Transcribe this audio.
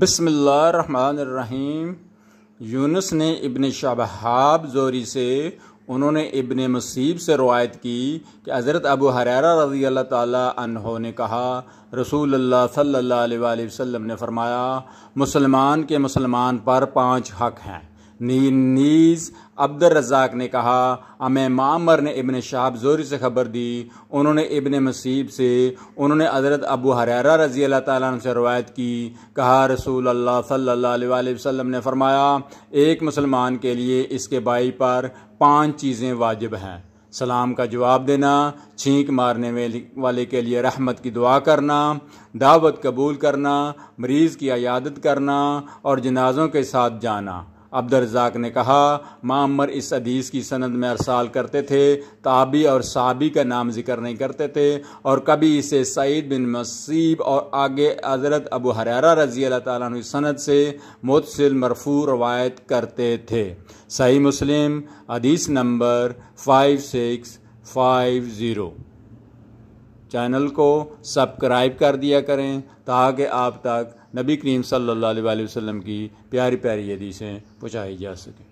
बसमीम यूनस ने इबन शबहाब जोरी से उन्होंने इबन मसीब से रवायत की कि हज़रत अबू हरारा रजी अल्लाह तहों ने कहा रसूल अल्लाह सल्लल्लाहु ने फरमाया मुसलमान के मुसलमान पर पाँच हक हैं नीज अब्दुल रज़ाक ने कहा अमे मामर ने इबन शाहब जोरी से खबर दी उन्होंने इबन मसीब से उन्होंने हज़रत अबू हरारा रज़ी अल्लाह ताली से रवायत की कहा रसूल अल्लाह सल्ला वसम ने फरमाया एक मुसलमान के लिए इसके बाई पर पाँच चीज़ें वाजिब हैं सलाम का जवाब देना छींक मारने वाले के लिए रहमत की दुआ करना दावत कबूल करना मरीज़ की अयादत करना और जनाज़ों के साथ जाना अब्दरजाक ने कहा मामर इस अदीस की सनद में अरसाल करते थे ताबी और साबी का नाम जिक्र नहीं करते थे और कभी इसे सईद बिन मसीब और आगे हज़रत अबू हरारा रजी अल्लाह की सनद से मुतसिल मरफू रवायत करते थे सही मुस्लिम अदीस number five six five zero channel को सब्सक्राइब कर दिया करें ताकि आप तक नबी करीम सल्लल्लाहु अलैहि वसल्लम की प्यारी प्यारी हदीसें पहुँचाई जा सकें